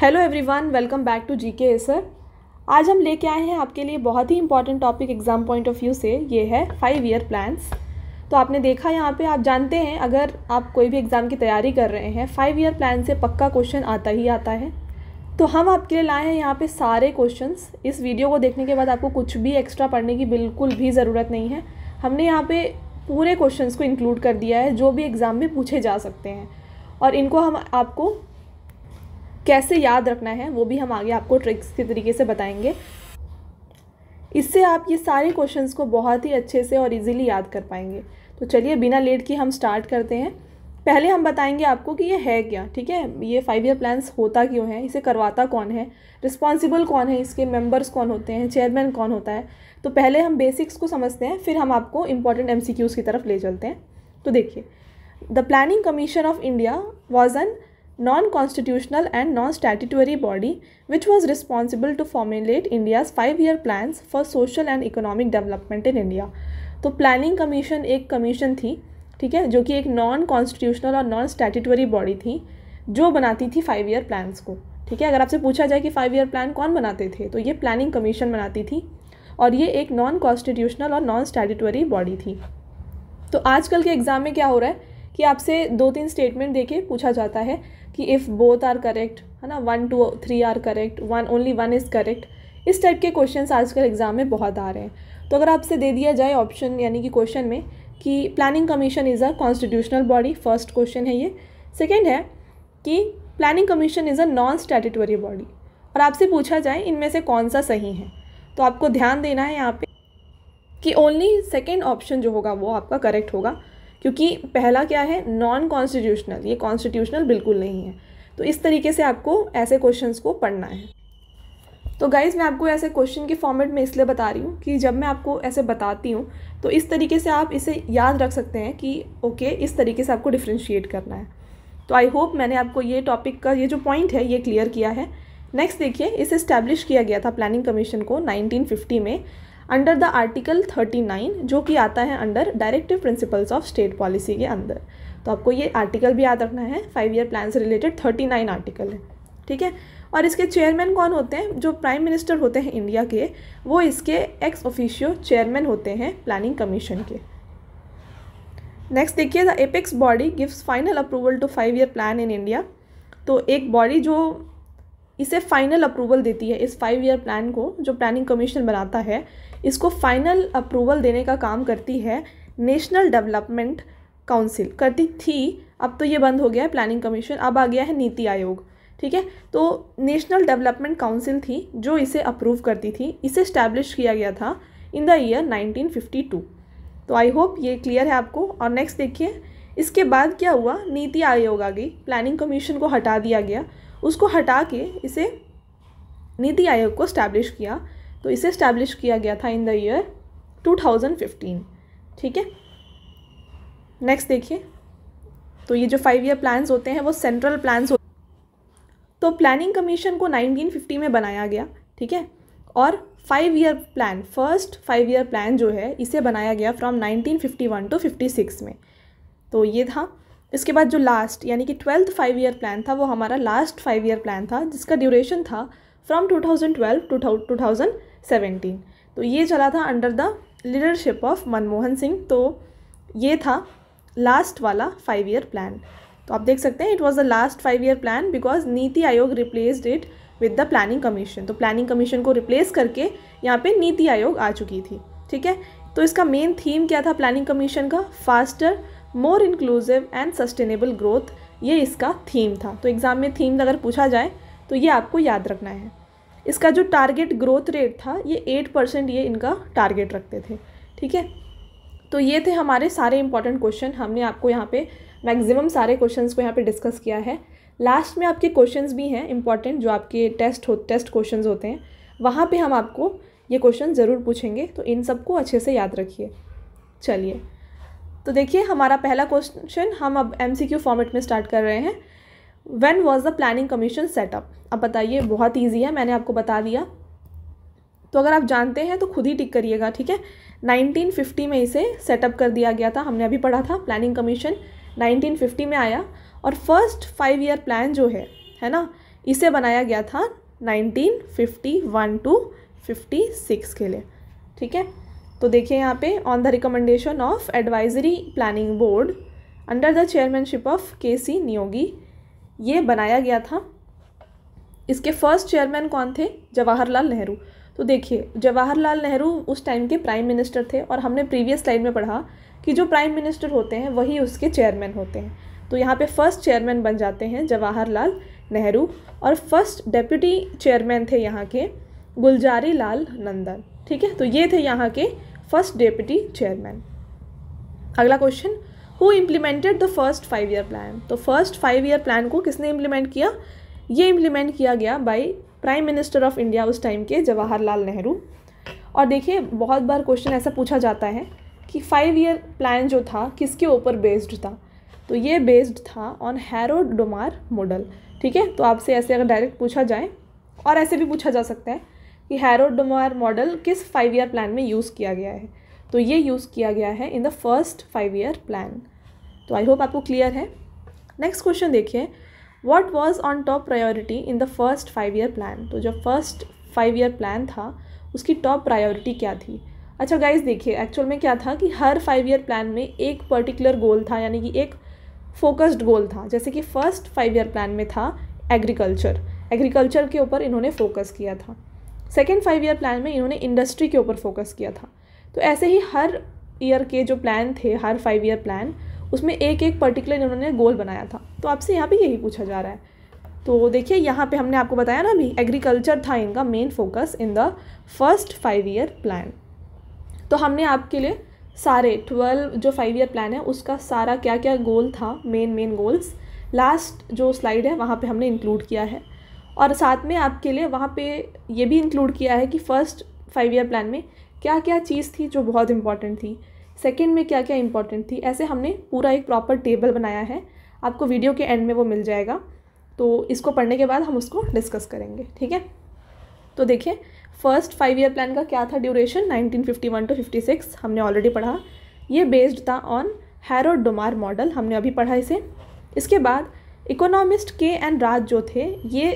Hello everyone welcome back to G K sir आज हम लेके आए हैं आपके लिए बहुत ही important topic exam point of view से ये है फाइव ईयर प्लान्स तो आपने देखा यहाँ पे आप जानते हैं अगर आप कोई भी एग्ज़ाम की तैयारी कर रहे हैं फाइव ईयर प्लान से पक्का क्वेश्चन आता ही आता है तो हम आपके लिए लाए हैं यहाँ पे सारे क्वेश्चंस इस वीडियो को देखने के बाद आपको कुछ भी एक्स्ट्रा पढ़ने की बिल्कुल भी ज़रूरत नहीं है हमने यहाँ पे पूरे क्वेश्चंस को इंक्लूड कर दिया है जो भी एग्ज़ाम में पूछे जा सकते हैं और इनको हम आपको कैसे याद रखना है वो भी हम आगे आपको ट्रिक्स के तरीके से बताएंगे इससे आप ये सारे क्वेश्चंस को बहुत ही अच्छे से और इजीली याद कर पाएंगे तो चलिए बिना लेट के हम स्टार्ट करते हैं पहले हम बताएंगे आपको कि ये है क्या ठीक है ये फाइव ईयर प्लान्स होता क्यों है इसे करवाता कौन है रिस्पॉन्सिबल कौन है इसके मेम्बर्स कौन होते हैं चेयरमैन कौन होता है तो पहले हम बेसिक्स को समझते हैं फिर हम आपको इम्पॉर्टेंट एम की तरफ ले चलते हैं तो देखिए the planning commission of India was an non-constitutional and non-statutory body which was responsible to formulate India's five-year plans for social and economic development in India. तो प्लानिंग कमीशन एक कमीशन थी ठीक है जो कि एक नॉन कॉन्स्टिट्यूशनल और non statutory body थी जो बनाती थी फाइव ईयर प्लान्स को ठीक है अगर आपसे पूछा जाए कि फाइव ईयर प्लान कौन बनाते थे तो ये प्लानिंग कमीशन बनाती थी और ये एक नॉन कॉन्स्टिट्यूशनल और नॉन स्टैट्यूटरी बॉडी थी तो आजकल के एग्ज़ाम में क्या हो रहा है कि आपसे दो तीन स्टेटमेंट देके पूछा जाता है कि इफ़ बोथ आर करेक्ट है ना one two three are correct one only one is correct इस टाइप के क्वेश्चंस आजकल एग्ज़ाम में बहुत आ रहे हैं तो अगर आपसे दे दिया जाए ऑप्शन यानी कि क्वेश्चन में कि planning commission is a constitutional body first question है ये सेकेंड है कि planning commission is a non statutory body और आपसे पूछा जाए इनमें से कौन सा सही है तो आपको ध्यान देना है यहाँ पे कि ओनली सेकेंड ऑप्शन जो होगा वो आपका करेक्ट होगा क्योंकि पहला क्या है नॉन कॉन्स्टिट्यूशनल ये कॉन्स्टिट्यूशनल बिल्कुल नहीं है तो इस तरीके से आपको ऐसे क्वेश्चंस को पढ़ना है तो गाइज़ मैं आपको ऐसे क्वेश्चन के फॉर्मेट में इसलिए बता रही हूँ कि जब मैं आपको ऐसे बताती हूँ तो इस तरीके से आप इसे याद रख सकते हैं कि ओके इस तरीके से आपको डिफ्रेंशिएट करना है तो आई होप मैंने आपको ये टॉपिक का ये जो पॉइंट है ये क्लियर किया है नेक्स्ट देखिए इसे इस्टेब्लिश किया गया था प्लानिंग कमीशन को 1950 में अंडर द आर्टिकल 39 जो कि आता है under directive principles of state policy के अंदर तो आपको ये आर्टिकल भी याद रखना है फाइव ईयर प्लान से रिलेटेड 39 आर्टिकल है ठीक है और इसके चेयरमैन कौन होते हैं जो प्राइम मिनिस्टर होते हैं इंडिया के वो इसके एक्स ऑफिशियो चेयरमैन होते हैं प्लानिंग कमीशन के नेक्स्ट देखिए the apex body gives final approval to five year plan in India तो एक बॉडी जो इसे फाइनल अप्रूवल देती है इस फाइव ईयर प्लान को जो प्लानिंग कमीशन बनाता है इसको फाइनल अप्रूवल देने का काम करती है नेशनल डेवलपमेंट काउंसिल करती थी अब तो ये बंद हो गया है प्लानिंग कमीशन अब आ गया है नीति आयोग ठीक है तो नेशनल डेवलपमेंट काउंसिल थी जो इसे अप्रूव करती थी इसे स्टैब्लिश किया गया था इन द ईयर 1952 तो आई होप ये क्लियर है आपको और नेक्स्ट देखिए इसके बाद क्या हुआ नीति आयोग आ गई प्लानिंग कमीशन को हटा दिया गया उसको हटा के इसे नीति आयोग को स्टैब्लिश किया तो इसे इस्टेब्लिश किया गया था इन द ईयर 2015 ठीक है नेक्स्ट देखिए तो ये जो फाइव ईयर प्लान्स होते हैं वो सेंट्रल प्लान्स होते तो प्लानिंग कमीशन को 1950 में बनाया गया ठीक है और five year plan first five year plan जो है इसे बनाया गया फ्रॉम 1951 टू 56 में तो ये था इसके बाद जो लास्ट यानी कि ट्वेल्थ फाइव ईयर प्लान था वो हमारा लास्ट फाइव ईयर प्लान था जिसका ड्यूरेशन था फ्रॉम 2012 टू टू सेवेंटीन तो ये चला था under the leadership of Manmohan Singh तो ये था लास्ट वाला फाइव ईयर प्लान तो आप देख सकते हैं it was the last five year plan because Niti Aayog replaced it with the planning commission तो प्लानिंग कमीशन को रिप्लेस करके यहाँ पे नीति आयोग आ चुकी थी ठीक है तो इसका मेन थीम क्या था प्लानिंग कमीशन का faster more inclusive and sustainable growth ये इसका थीम था तो एग्ज़ाम में थीम अगर पूछा जाए तो ये आपको याद रखना है इसका जो टारगेट ग्रोथ रेट था ये एट परसेंट ये इनका टारगेट रखते थे ठीक है तो ये थे हमारे सारे इंपॉर्टेंट क्वेश्चन हमने आपको यहाँ पे मैक्सिमम सारे क्वेश्चंस को यहाँ पे डिस्कस किया है लास्ट में आपके क्वेश्चंस भी हैं इंपॉर्टेंट जो आपके टेस्ट हो टेस्ट क्वेश्चन होते हैं वहाँ पर हम आपको ये क्वेश्चन ज़रूर पूछेंगे तो इन सबको अच्छे से याद रखिए चलिए तो देखिए हमारा पहला क्वेश्चन हम अब एम फॉर्मेट में स्टार्ट कर रहे हैं when was the planning commission set up अब बताइए बहुत ईजी है मैंने आपको बता दिया तो अगर आप जानते हैं तो खुद ही टिक करिएगा ठीक है 1950 में इसे सेटअप कर दिया गया था हमने अभी पढ़ा था प्लानिंग कमीशन 1950 में आया और फर्स्ट फाइव ईयर प्लान जो है है ना इसे बनाया गया था 1951 टू 56 के लिए ठीक है तो देखिए यहाँ पे on the recommendation of advisory planning board under the chairmanship of K C Niyogi ये बनाया गया था इसके फर्स्ट चेयरमैन कौन थे जवाहरलाल नेहरू तो देखिए जवाहरलाल नेहरू उस टाइम के प्राइम मिनिस्टर थे और हमने प्रीवियस स्लाइड में पढ़ा कि जो प्राइम मिनिस्टर होते हैं वही उसके चेयरमैन होते हैं तो यहाँ पे फर्स्ट चेयरमैन बन जाते हैं जवाहरलाल नेहरू और फर्स्ट डेप्यूटी चेयरमैन थे यहाँ के गुलजारी लाल नंदन ठीक है तो ये थे यहाँ के फर्स्ट डेप्यूटी चेयरमैन अगला question who implemented the first five year plan तो फर्स्ट फाइव ईयर प्लान को किसने इम्प्लीमेंट किया ये इम्प्लीमेंट किया गया by prime minister of India उस टाइम के जवाहरलाल नेहरू और देखिए बहुत बार क्वेश्चन ऐसा पूछा जाता है कि फाइव ईयर प्लान जो था किसके ऊपर बेस्ड था तो ये बेस्ड था ऑन हैरो डोमार मॉडल ठीक है तो आपसे ऐसे अगर डायरेक्ट पूछा जाए और ऐसे भी पूछा जा सकता है कि हैरो डोमार मॉडल किस फाइव ईयर प्लान में यूज़ किया गया है तो ये यूज़ किया गया है in the first five year plan तो आई होप आपको क्लियर है नेक्स्ट क्वेश्चन देखिए what was on top priority in the first five year plan तो जो फर्स्ट फाइव ईयर प्लान था उसकी टॉप प्रायोरिटी क्या थी अच्छा गाइज देखिए एक्चुअल में क्या था कि हर फाइव ईयर प्लान में एक पर्टिकुलर गोल था यानी कि एक फोकस्ड गोल था जैसे कि फर्स्ट फाइव ईयर प्लान में था एग्रीकल्चर एग्रीकल्चर के ऊपर इन्होंने फोकस किया था सेकेंड फाइव ईयर प्लान में इन्होंने इंडस्ट्री के ऊपर फोकस किया था तो ऐसे ही हर ईयर के जो प्लान थे हर फाइव ईयर प्लान उसमें एक एक पर्टिकुलर इन्होंने गोल बनाया था तो आपसे यहाँ पे यही पूछा जा रहा है तो देखिए यहाँ पे हमने आपको बताया ना अभी एग्रीकल्चर था इनका main focus in the first five year plan तो हमने आपके लिए सारे ट्वेल्व जो फाइव ईयर प्लान है उसका सारा क्या क्या गोल था मेन मेन गोल्स लास्ट जो स्लाइड है वहाँ पे हमने इंक्लूड किया है और साथ में आपके लिए वहाँ पे ये भी इंक्लूड किया है कि फ़र्स्ट फाइव ईयर प्लान में क्या क्या चीज़ थी जो बहुत इंपॉर्टेंट थी सेकेंड में क्या क्या इंपॉर्टेंट थी ऐसे हमने पूरा एक प्रॉपर टेबल बनाया है आपको वीडियो के एंड में वो मिल जाएगा तो इसको पढ़ने के बाद हम उसको डिस्कस करेंगे ठीक है तो देखिए फर्स्ट फाइव ईयर प्लान का क्या था ड्यूरेशन 1951 टू 56 हमने ऑलरेडी पढ़ा ये बेस्ड था ऑन हैरो डोमार मॉडल हमने अभी पढ़ा इसे इसके बाद इकोनॉमिस्ट के एंड राज जो थे ये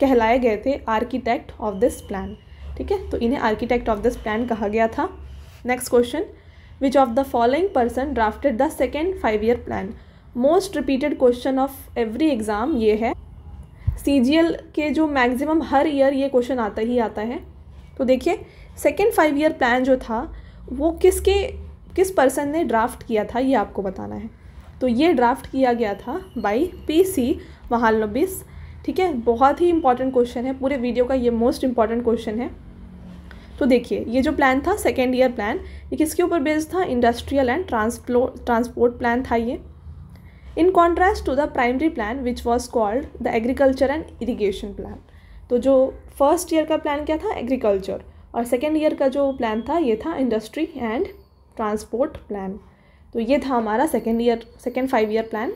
कहलाए गए थे आर्किटेक्ट ऑफ दिस प्लान ठीक है तो इन्हें आर्किटेक्ट ऑफ दिस प्लान कहा गया था next question which of the following person drafted the second five year plan most repeated question of every exam ये है सी जी एल के जो मैक्सिमम हर ईयर ये क्वेश्चन आता ही आता है तो देखिए सेकेंड फाइव ईयर प्लान जो था वो किसके किस पर्सन ने ड्राफ्ट किया था ये आपको बताना है तो ये ड्राफ्ट किया गया था बाई पी सी महालनबीस ठीक है बहुत ही इंपॉर्टेंट क्वेश्चन है पूरे वीडियो का ये मोस्ट इंपॉर्टेंट क्वेश्चन है तो देखिए ये जो प्लान था सेकेंड ईयर प्लान ये किसके ऊपर बेस्ड था इंडस्ट्रियल एंड ट्रांसप्लो ट्रांसपोर्ट प्लान था ये in contrast to the primary plan which was called the agriculture and irrigation plan तो जो फर्स्ट ईयर का प्लान क्या था एग्रीकल्चर और सेकेंड ईयर का जो प्लान था ये था इंडस्ट्री एंड ट्रांसपोर्ट प्लान तो ये था हमारा second year second five year plan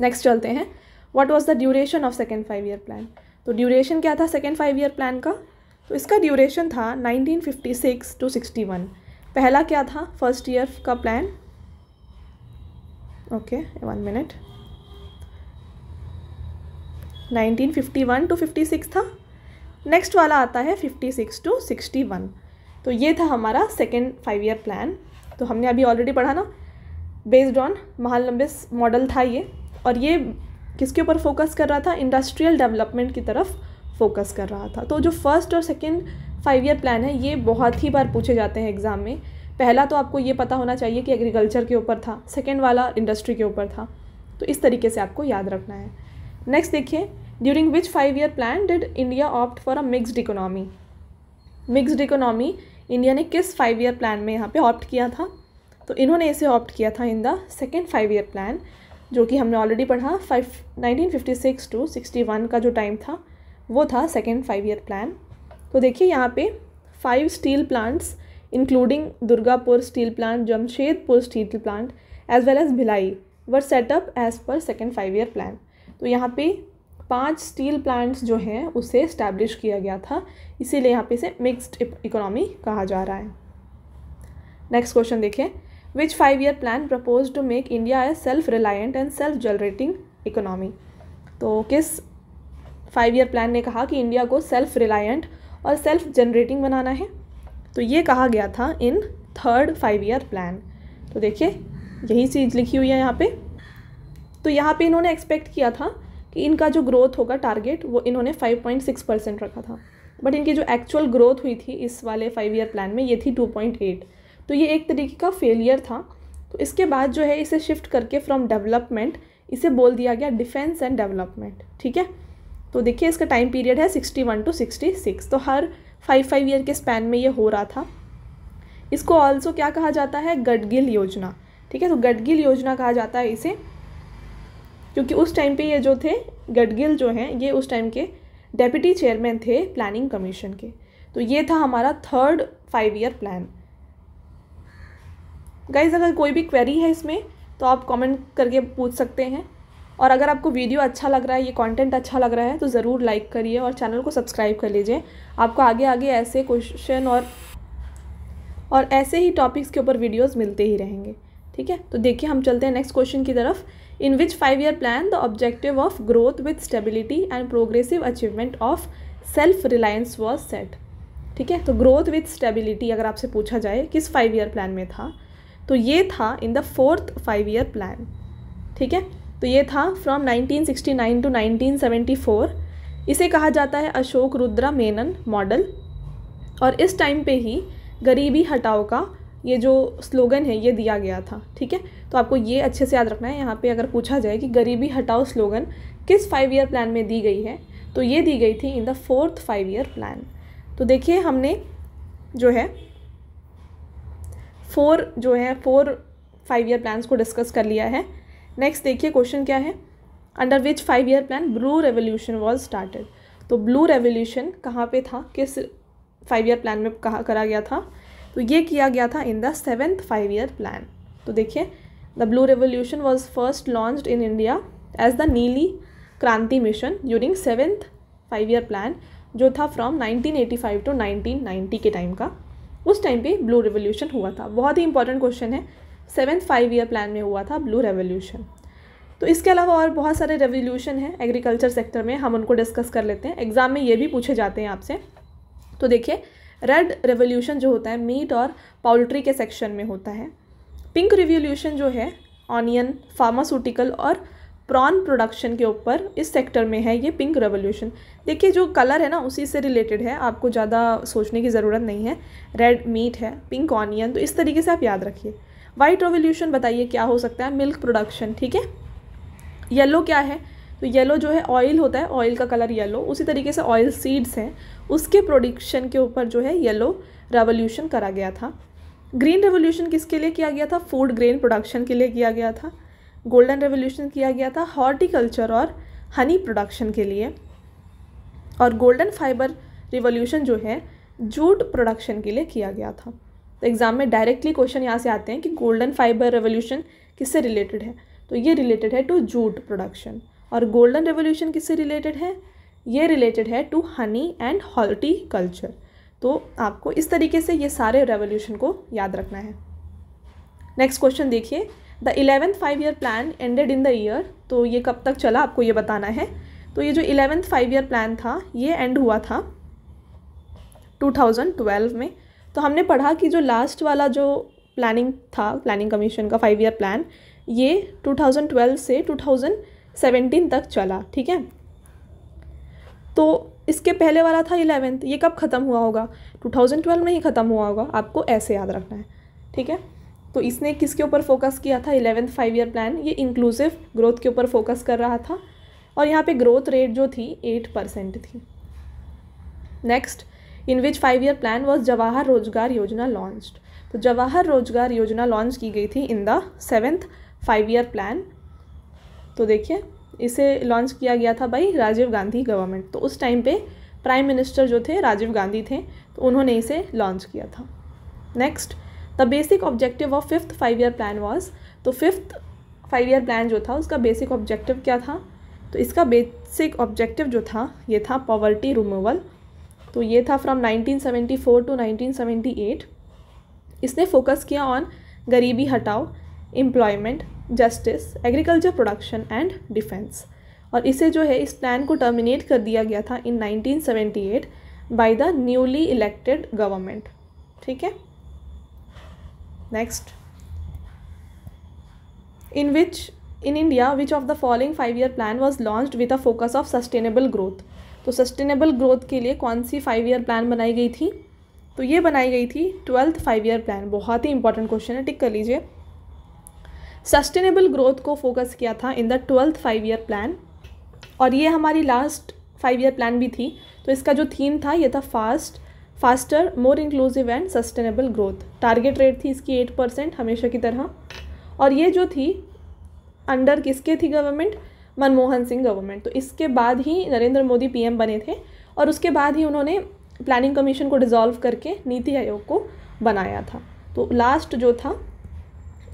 next चलते हैं what was the duration of second five year plan तो ड्यूरेशन क्या था सेकेंड फाइव ईयर प्लान का तो इसका ड्यूरेशन था 1956 टू 61 पहला क्या था फर्स्ट ईयर का plan okay one minute 1951 to 56 था नेक्स्ट वाला आता है 56 टू 61 तो ये था हमारा सेकेंड फाइव ईयर प्लान तो हमने अभी ऑलरेडी पढ़ा ना बेस्ड ऑन महालंबिस मॉडल था ये और ये किसके ऊपर फोकस कर रहा था इंडस्ट्रियल डेवलपमेंट की तरफ फोकस कर रहा था तो जो फर्स्ट और सेकेंड फाइव ईयर प्लान है ये बहुत ही बार पूछे जाते हैं एग्ज़ाम में पहला तो आपको ये पता होना चाहिए कि एग्रीकल्चर के ऊपर था सेकेंड वाला इंडस्ट्री के ऊपर था तो इस तरीके से आपको याद रखना है नेक्स्ट देखिए during which five year plan did India opt for a mixed economy mixed economy India ने किस फाइव ईयर प्लान में यहाँ पे ऑप्ट किया था तो इन्होंने इसे ऑप्ट किया था in the second five year plan जो कि हमने ऑलरेडी पढ़ा five nineteen fifty six to sixty one का जो टाइम था वो था सेकेंड फाइव ईयर प्लान तो देखिए यहाँ पे five steel plants including Durgapur steel plant Jamshedpur steel plant as well as Bhilai were set up as per second five year plan तो यहाँ पे पांच स्टील प्लांट्स जो हैं उसे इस्टेब्लिश किया गया था इसीलिए यहाँ पे इसे मिक्स्ड इकोनॉमी कहा जा रहा है नेक्स्ट क्वेश्चन देखें which five year plan propose to make India a self reliant and self generating economy तो किस फाइव ईयर प्लान ने कहा कि इंडिया को सेल्फ रिलायंट और सेल्फ जनरेटिंग बनाना है तो ये कहा गया था in third five year plan तो देखिए यही चीज़ लिखी हुई है यहाँ पे तो यहाँ पे इन्होंने एक्सपेक्ट किया था कि इनका जो ग्रोथ होगा टारगेट वो इन्होंने 5.6 परसेंट रखा था बट इनकी जो एक्चुअल ग्रोथ हुई थी इस वाले फाइव ईयर प्लान में ये थी 2.8 तो ये एक तरीके का फेलियर था तो इसके बाद जो है इसे शिफ्ट करके फ्रॉम डेवलपमेंट इसे बोल दिया गया डिफेंस एंड डेवलपमेंट ठीक है तो देखिए इसका टाइम पीरियड है sixty one to sixty six तो हर फाइव फाइव ईयर के स्पैन में ये हो रहा था इसको ऑल्सो क्या कहा जाता है गडगिल योजना ठीक है तो गडगिल योजना कहा जाता है इसे क्योंकि उस टाइम पे ये जो थे गडगिल जो हैं ये उस टाइम के डेप्यूटी चेयरमैन थे प्लानिंग कमीशन के तो ये था हमारा third five year plan guys अगर कोई भी क्वेरी है इसमें तो आप कमेंट करके पूछ सकते हैं और अगर आपको वीडियो अच्छा लग रहा है ये कंटेंट अच्छा लग रहा है तो ज़रूर लाइक करिए और चैनल को सब्सक्राइब कर लीजिए आपको आगे आगे ऐसे क्वेश्चन और और ऐसे ही टॉपिक्स के ऊपर वीडियोस मिलते ही रहेंगे ठीक है तो देखिए हम चलते हैं नेक्स्ट क्वेश्चन की तरफ in which five year plan the objective of growth with stability and progressive achievement of self reliance was set ठीक है तो ग्रोथ विथ स्टेबिलिटी अगर आपसे पूछा जाए किस फाइव ईयर प्लान में था तो ये था in the fourth five year plan ठीक है तो ये था फ्रॉम 1969 टू 1974 इसे कहा जाता है अशोक रुद्रा मेनन मॉडल और इस टाइम पे ही गरीबी हटाओ का ये जो स्लोगन है ये दिया गया था ठीक है तो आपको ये अच्छे से याद रखना है यहाँ पे अगर पूछा जाए कि गरीबी हटाओ स्लोगन किस फाइव ईयर प्लान में दी गई है तो ये दी गई थी in the fourth five year plan तो देखिए हमने जो है फोर जो है फोर फाइव ईयर प्लान्स को डिस्कस कर लिया है नेक्स्ट देखिए क्वेश्चन क्या है under which five year plan blue revolution was started तो ब्लू रेवोल्यूशन कहाँ पे था किस फाइव ईयर प्लान में कहा करा गया था तो ये किया गया था in the seventh five year plan तो देखिए the blue revolution was first launch in India as the Neeli Kranti mission during seventh five year plan जो था फ्रॉम 1985 टू 1990 के टाइम का उस टाइम पे ब्लू रिवोल्यूशन हुआ था बहुत ही इंपॉर्टेंट क्वेश्चन है सेवन फाइव ईयर प्लान में हुआ था ब्लू रेवोल्यूशन तो इसके अलावा और बहुत सारे रेवोल्यूशन हैं एग्रीकल्चर सेक्टर में हम उनको डिस्कस कर लेते हैं एग्ज़ाम में ये भी पूछे जाते हैं आपसे तो देखिए रेड रेवोल्यूशन जो होता है मीट और पाउल्ट्री के सेक्शन में होता है पिंक रिवोल्यूशन जो है ऑनियन फार्मास्यूटिकल और प्रॉन प्रोडक्शन के ऊपर इस सेक्टर में है ये पिंक रेवोल्यूशन देखिए जो कलर है ना उसी से रिलेटेड है आपको ज़्यादा सोचने की ज़रूरत नहीं है रेड मीट है पिंक ऑनियन तो इस तरीके से आप याद रखिए वाइट रेवोल्यूशन बताइए क्या हो सकता है मिल्क प्रोडक्शन ठीक है येलो क्या है तो येलो जो है ऑयल होता है ऑयल का कलर येलो उसी तरीके से ऑयल सीड्स हैं उसके प्रोडक्शन के ऊपर जो है येलो रेवोल्यूशन करा गया था ग्रीन रेवोल्यूशन किसके लिए किया गया था फूड ग्रेन प्रोडक्शन के लिए किया गया था गोल्डन रेवोल्यूशन किया गया था हॉर्टिकल्चर और हनी प्रोडक्शन के लिए और गोल्डन फाइबर रिवोल्यूशन जो है जूट प्रोडक्शन के लिए किया गया था तो एग्ज़ाम में डायरेक्टली क्वेश्चन यहाँ से आते हैं कि गोल्डन फाइबर रेवोल्यूशन किससे रिलेटेड है तो ये रिलेटेड है टू जूट प्रोडक्शन और गोल्डन रेवोल्यूशन किससे रिलेटेड है ये रिलेटेड है टू हनी एंड हॉर्टिकल्चर तो आपको इस तरीके से ये सारे रेवोल्यूशन को याद रखना है नेक्स्ट क्वेश्चन देखिए the eleventh five year plan ended in the year तो ये कब तक चला आपको ये बताना है तो ये जो इलेवेंथ फाइव ईयर प्लान था ये एंड हुआ था 2012 में तो हमने पढ़ा कि जो लास्ट वाला जो प्लानिंग था प्लानिंग कमीशन का फाइव ईयर प्लान ये 2012 से 2017 तक चला ठीक है तो इसके पहले वाला था इलेवेंथ ये कब ख़त्म हुआ होगा 2012 में ही ख़त्म हुआ होगा आपको ऐसे याद रखना है ठीक है तो इसने किसके ऊपर फोकस किया था इलेवेंथ फाइव ईयर प्लान ये इंक्लूसिव ग्रोथ के ऊपर फोकस कर रहा था और यहाँ पे ग्रोथ रेट जो थी एट परसेंट थी next in which five year plan was Jawahar Rozgar Yojana launch तो जवाहर रोजगार योजना लॉन्च की गई थी in the seventh five year plan तो देखिए इसे लॉन्च किया गया था भाई राजीव गांधी गवर्नमेंट तो उस टाइम पे प्राइम मिनिस्टर जो थे राजीव गांधी थे तो उन्होंने इसे लॉन्च किया था next the basic objective of fifth five year plan was तो फिफ्थ फाइव ईयर प्लान जो था उसका बेसिक ऑब्जेक्टिव क्या था तो इसका बेसिक ऑब्जेक्टिव जो था ये था पॉवर्टी रिमूवल तो ये था फ्रॉम 1974 टू 1978 इसने फोकस किया on Garibi Hatao employment justice agriculture production and defence और इसे जो है इस प्लान को टर्मिनेट कर दिया गया था in 1978 by the newly elected government ठीक है next in which in India which of the following five year plan was launch with a focus of sustainable growth तो सस्टेनेबल ग्रोथ के लिए कौन सी फाइव ईयर प्लान बनाई गई थी तो ये बनाई गई थी ट्वेल्थ फाइव ईयर प्लान बहुत ही इंपॉर्टेंट क्वेश्चन है टिक कर लीजिए सस्टेनेबल ग्रोथ को फोकस किया था in the twelfth five year plan और ये हमारी लास्ट फाइव ईयर प्लान भी थी तो इसका जो थीम था ये था fast faster more inclusive and sustainable growth target rate थी इसकी एट परसेंट हमेशा की तरह और ये जो थी अंडर किसके थी गवर्नमेंट मनमोहन सिंह गवर्नमेंट तो इसके बाद ही नरेंद्र मोदी पीएम बने थे और उसके बाद ही उन्होंने प्लानिंग कमीशन को डिज़ोल्व करके नीति आयोग को बनाया था तो लास्ट जो था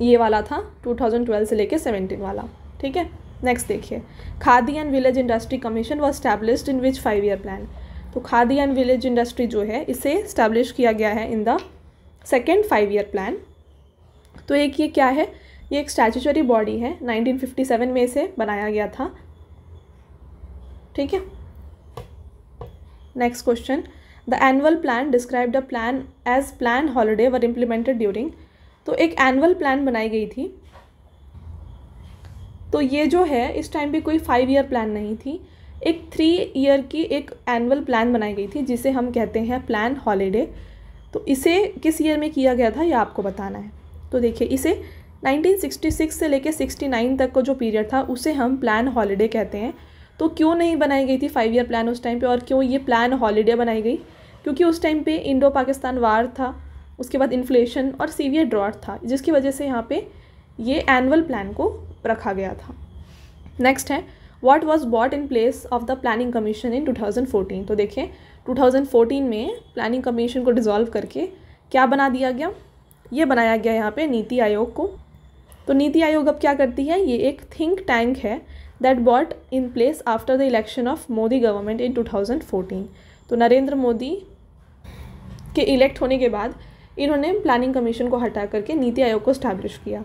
ये वाला था 2012 से लेके 17 वाला ठीक है नेक्स्ट देखिए Khadi and village industry commission was established in which five year plan तो खादी एंड विलेज इंडस्ट्री जो है इसे स्टैब्लिश किया गया है in the second five year plan तो एक ये क्या है ये एक स्टैचूचरी बॉडी है 1957 में इसे बनाया गया था ठीक है next question the annual plan describe the plan as plan holiday were implemented during तो एक एनुअल प्लान बनाई गई थी तो ये जो है इस टाइम पे कोई फाइव ईयर प्लान नहीं थी एक थ्री ईयर की एक एनुअल प्लान बनाई गई थी जिसे हम कहते हैं प्लान हॉलीडे तो इसे किस ईयर में किया गया था ये आपको बताना है तो देखिए इसे 1966 से लेकर 69 तक का जो पीरियड था उसे हम प्लान हॉलीडे कहते हैं तो क्यों नहीं बनाई गई थी फाइव ईयर प्लान उस टाइम पे और क्यों ये प्लान हॉलीडे बनाई गई क्योंकि उस टाइम पे इंडो पाकिस्तान वार था उसके बाद इन्फ्लेशन और सीवियर ड्रॉट था जिसकी वजह से यहाँ पे ये एनअल प्लान को रखा गया था नेक्स्ट है what was brought in place of the planning commission in 2014 तो देखें 2014 में प्लानिंग कमीशन को डिज़ोल्व करके क्या बना दिया गया ये बनाया गया यहाँ पे नीति आयोग को तो नीति आयोग अब क्या करती है ये एक थिंक टैंक है that brought in place after the election of Modi government in 2014 तो नरेंद्र मोदी के इलेक्ट होने के बाद इन्होंने प्लानिंग कमीशन को हटा करके नीति आयोग को स्टैब्लिश किया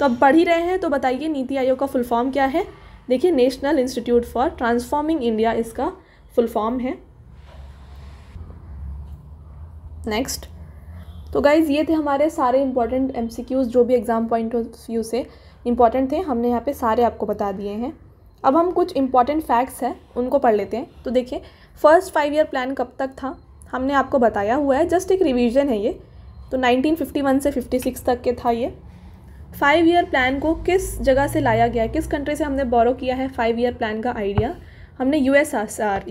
तो अब पढ़ ही रहे हैं तो बताइए नीति आयोग का फुल फॉर्म क्या है देखिए national institute for transforming India इसका फुल फॉर्म है नेक्स्ट तो गाइज़ ये थे हमारे सारे इंपॉर्टेंट एम जो भी एग्ज़ाम पॉइंट ऑफ व्यू से इंपॉर्टेंट थे हमने यहाँ पे सारे आपको बता दिए हैं अब हम कुछ इंपॉर्टेंट फैक्ट्स हैं उनको पढ़ लेते हैं तो देखिए फर्स्ट फाइव ईयर प्लान कब तक था हमने आपको बताया हुआ है जस्ट एक रिवीजन है ये तो 1951 से 56 तक के था ये फाइव ईयर प्लान को किस जगह से लाया गया है किस कंट्री से हमने बोरो किया है फाइव ईयर प्लान का आइडिया हमने यू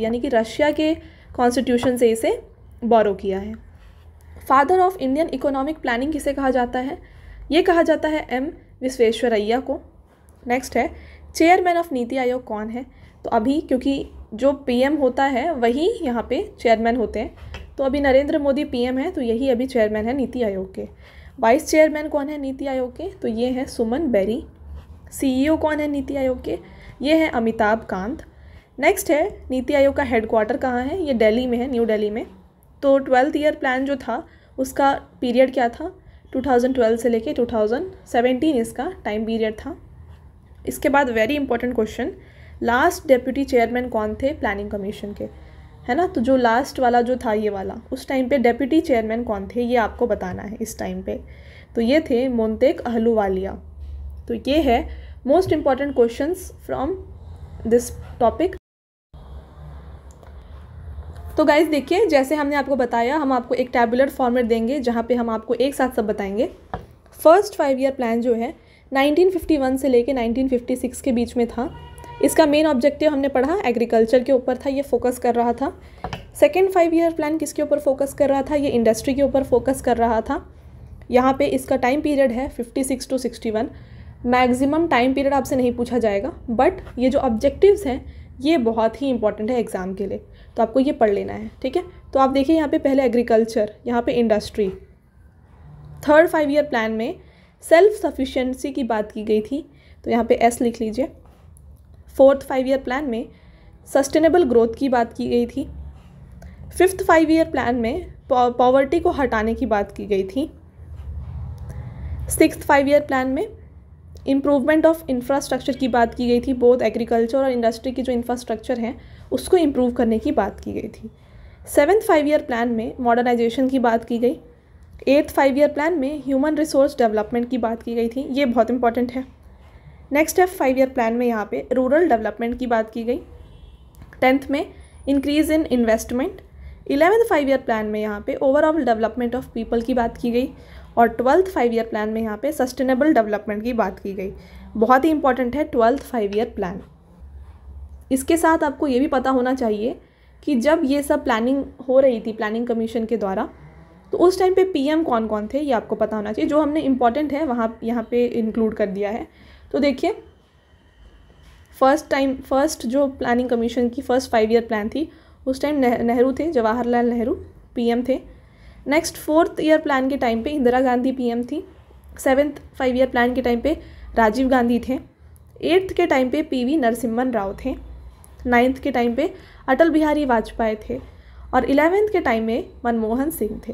यानी कि रशिया के कॉन्स्टिट्यूशन से इसे बोरो किया है father of Indian economic planning किसे कहा जाता है ये कहा जाता है एम विश्वेश्वरैया को नेक्स्ट है चेयरमैन ऑफ नीति आयोग कौन है तो अभी क्योंकि जो पीएम होता है वही यहाँ पे चेयरमैन होते हैं तो अभी नरेंद्र मोदी पीएम है तो यही अभी चेयरमैन है नीति आयोग के वाइस चेयरमैन कौन है नीति आयोग के तो ये हैं सुमन बेरी सीईओ कौन है नीति आयोग के ये हैं अमिताभ कांत नेक्स्ट है नीति आयोग का हेडक्वार्टर कहाँ है ये दिल्ली में है न्यू दिल्ली में तो ट्वेल्थ ईयर प्लान जो था उसका पीरियड क्या था 2012 से लेके 2017 इसका टाइम पीरियड था इसके बाद very important question last deputy chairman कौन थे प्लानिंग कमीशन के है ना तो जो लास्ट वाला जो था ये वाला उस टाइम पे डेप्यूटी चेयरमैन कौन थे ये आपको बताना है इस टाइम पे तो ये थे मोन्तेक अहलूवालिया तो ये है most important questions from this topic तो गाइज़ देखिए जैसे हमने आपको बताया हम आपको एक टैबुलर फॉर्मेट देंगे जहाँ पे हम आपको एक साथ सब बताएंगे फर्स्ट फाइव ईयर प्लान जो है 1951 से लेके 1956 के बीच में था इसका मेन ऑब्जेक्टिव हमने पढ़ा एग्रीकल्चर के ऊपर था ये फोकस कर रहा था सेकेंड फाइव ईयर प्लान किसके ऊपर फोकस कर रहा था ये इंडस्ट्री के ऊपर फोकस कर रहा था यहाँ पे इसका टाइम पीरियड है 56 टू 61 मैक्सिमम टाइम पीरियड आपसे नहीं पूछा जाएगा बट ये जो ऑब्जेक्टिव्स हैं ये बहुत ही इंपॉर्टेंट है एग्ज़ाम के लिए तो आपको ये पढ़ लेना है ठीक है तो आप देखिए यहाँ पे पहले एग्रीकल्चर यहाँ पे industry third five year plan में सेल्फ सफिशेंसी की बात की गई थी तो यहाँ पे एस लिख लीजिए फोर्थ फाइव ईयर प्लान में सस्टेनेबल ग्रोथ की बात की गई थी फिफ्थ फाइव ईयर प्लान में पॉवर्टी को हटाने की बात की गई थी सिक्स फाइव ईयर प्लान में इम्प्रूवमेंट ऑफ इंफ्रास्ट्रक्चर की बात की गई थी बोथ एग्रीकल्चर और इंडस्ट्री की जो इंफ्रास्ट्रक्चर है उसको इम्प्रूव करने की बात की गई थी सेवन्थ फाइव ईयर प्लान में मॉडर्नाइजेशन की बात की गई एट्थ फाइव ईयर प्लान में ह्यूमन रिसोर्स डेवलपमेंट की बात की गई थी ये बहुत इंपॉर्टेंट है नेक्स्ट है फाइव ईयर प्लान में यहाँ पे रूरल डेवलपमेंट की बात की गई टेंथ में increase in investment eleventh five year plan में यहाँ पे ओवरऑल डेवलपमेंट ऑफ पीपल की बात की गई और ट्वेल्थ फाइव ईयर प्लान में यहाँ पे सस्टेनेबल डेवलपमेंट की बात की गई बहुत ही इंपॉर्टेंट है ट्वेल्थ फाइव ईयर प्लान इसके साथ आपको ये भी पता होना चाहिए कि जब ये सब प्लानिंग हो रही थी प्लानिंग कमीशन के द्वारा तो उस टाइम पे पीएम कौन कौन थे ये आपको पता होना चाहिए जो हमने इम्पॉर्टेंट है वहाँ यहाँ पे इंक्लूड कर दिया है तो देखिए फर्स्ट टाइम फर्स्ट जो प्लानिंग कमीशन की फ़र्स्ट फाइव ईयर प्लान थी उस टाइम नेहरू थे जवाहरलाल नेहरू पीएम थे नेक्स्ट फोर्थ ईयर प्लान के टाइम पे इंदिरा गांधी पीएम थी सेवन्थ फाइव ईयर प्लान के टाइम पे राजीव गांधी थे एट्थ के टाइम पे पीवी नरसिम्हन राव थे नाइन्थ के टाइम पे अटल बिहारी वाजपेयी थे और इलेवेंथ के टाइम में मनमोहन सिंह थे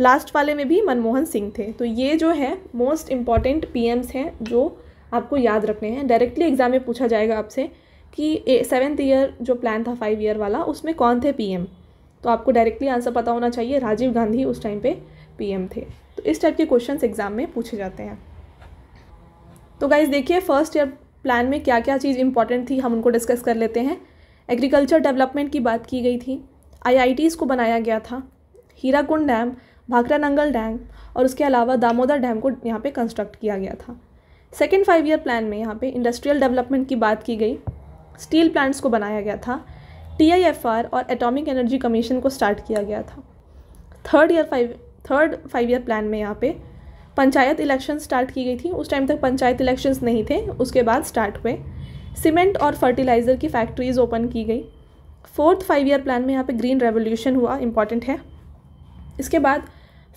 लास्ट वाले में भी मनमोहन सिंह थे तो ये जो है मोस्ट इम्पॉर्टेंट पी हैं जो आपको याद रखने हैं डायरेक्टली एग्ज़ाम में पूछा जाएगा आपसे कि सेवेंथ ईयर जो प्लान था फाइव ईयर वाला उसमें कौन थे पीएम तो आपको डायरेक्टली आंसर पता होना चाहिए राजीव गांधी उस टाइम पे पीएम थे तो इस टाइप के क्वेश्चंस एग्जाम में पूछे जाते हैं तो गाइज देखिए फर्स्ट ईयर प्लान में क्या क्या चीज़ इंपॉर्टेंट थी हम उनको डिस्कस कर लेते हैं एग्रीकल्चर डेवलपमेंट की बात की गई थी आई को बनाया गया था हीराकुंड डैम भाखरा नंगल डैम और उसके अलावा दामोदर डैम को यहाँ पे कंस्ट्रक्ट किया गया था सेकेंड फाइव ईयर प्लान में यहाँ पे इंडस्ट्रियल डेवलपमेंट की बात की गई स्टील प्लांट्स को बनाया गया था टीआईएफआर और एटॉमिक एनर्जी कमीशन को स्टार्ट किया गया था third year five third five year plan में यहाँ पे पंचायत इलेक्शन स्टार्ट की गई थी उस टाइम तक पंचायत इलेक्शंस नहीं थे उसके बाद स्टार्ट हुए सीमेंट और फर्टिलाइज़र की फैक्ट्रीज ओपन की गई फोर्थ फाइव ईयर प्लान में यहाँ पे ग्रीन रेवोल्यूशन हुआ इम्पॉर्टेंट है इसके बाद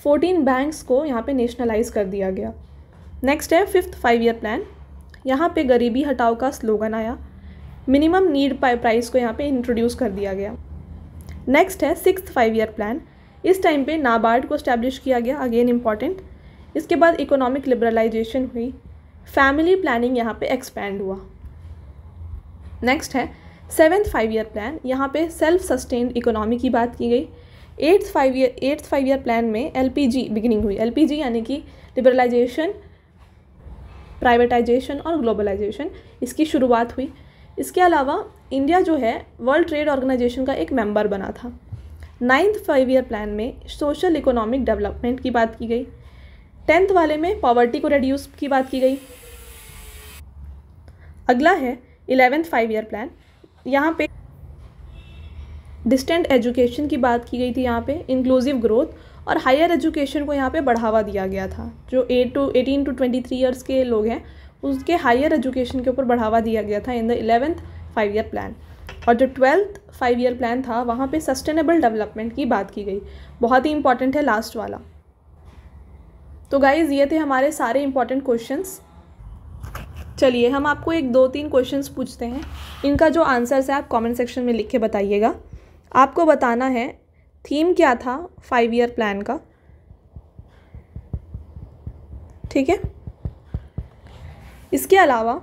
फोर्टीन बैंक्स को यहाँ पे नेशनलाइज कर दिया गया नेक्स्ट है फिफ्थ फाइव ईयर प्लान यहाँ पे गरीबी हटाओ का स्लोगन आया मिनिमम नीड प्राइस को यहाँ पे इंट्रोड्यूस कर दिया गया नेक्स्ट है सिक्स फाइव ईयर प्लान इस टाइम पे नाबार्ड को स्टैब्लिश किया गया अगेन इम्पॉर्टेंट इसके बाद इकोनॉमिक लिबरलाइजेशन हुई फैमिली प्लानिंग यहाँ पे एक्सपैंड हुआ नेक्स्ट है सेवन्थ फाइव ईयर प्लान यहाँ पे सेल्फ सस्टेन्ड इकोनॉमी की बात की गई eighth five year eighth five year plan में एल बिगिनिंग हुई एल यानी कि लिबरलाइजेशन प्राइवेटाइजेशन और ग्लोबलाइजेशन इसकी शुरुआत हुई इसके अलावा इंडिया जो है वर्ल्ड ट्रेड ऑर्गेनाइजेशन का एक मेंबर बना था नाइन्थ फाइव ईयर प्लान में सोशल इकोनॉमिक डेवलपमेंट की बात की गई टेंथ वाले में पॉवर्टी को रिड्यूस की बात की गई अगला है इलेवेंथ फाइव ईयर प्लान यहाँ पे डिस्टेंट एजुकेशन की बात की गई थी यहाँ पे इंक्लूसिव ग्रोथ और हायर एजुकेशन को यहाँ पे बढ़ावा दिया गया था जो eight to eighteen to twenty three years के लोग हैं उसके हायर एजुकेशन के ऊपर बढ़ावा दिया गया था in the eleventh five year plan और जो ट्वेल्थ फाइव ईयर प्लान था वहाँ पे सस्टेनेबल डेवलपमेंट की बात की गई बहुत ही इंपॉर्टेंट है लास्ट वाला तो गाइज ये थे हमारे सारे इंपॉर्टेंट क्वेश्चंस चलिए हम आपको एक दो तीन क्वेश्चंस पूछते हैं इनका जो आंसर्स है आप कमेंट सेक्शन में लिख के बताइएगा आपको बताना है थीम क्या था फाइव ईयर प्लान का ठीक है इसके अलावा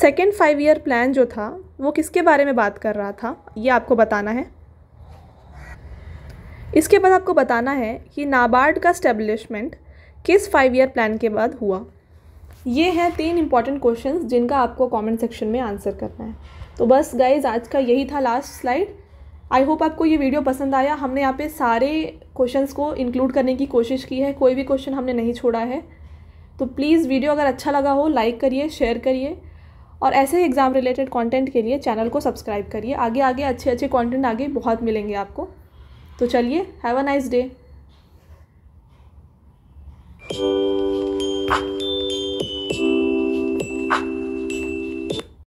सेकेंड फाइव ईयर प्लान जो था वो किसके बारे में बात कर रहा था ये आपको बताना है इसके बाद आपको बताना है कि नाबार्ड का स्टेब्लिशमेंट किस फाइव ईयर प्लान के बाद हुआ ये हैं तीन इंपॉर्टेंट क्वेश्चन जिनका आपको कमेंट सेक्शन में आंसर करना है तो बस गाइज आज का यही था लास्ट स्लाइड आई होप आपको ये वीडियो पसंद आया हमने यहाँ पे सारे क्वेश्चंस को इंक्लूड करने की कोशिश की है कोई भी क्वेश्चन हमने नहीं छोड़ा है तो प्लीज़ वीडियो अगर अच्छा लगा हो लाइक करिए शेयर करिए और ऐसे ही एग्ज़ाम रिलेटेड कंटेंट के लिए चैनल को सब्सक्राइब करिए आगे आगे अच्छे अच्छे कंटेंट आगे बहुत मिलेंगे आपको तो चलिए हैव अ नाइस डे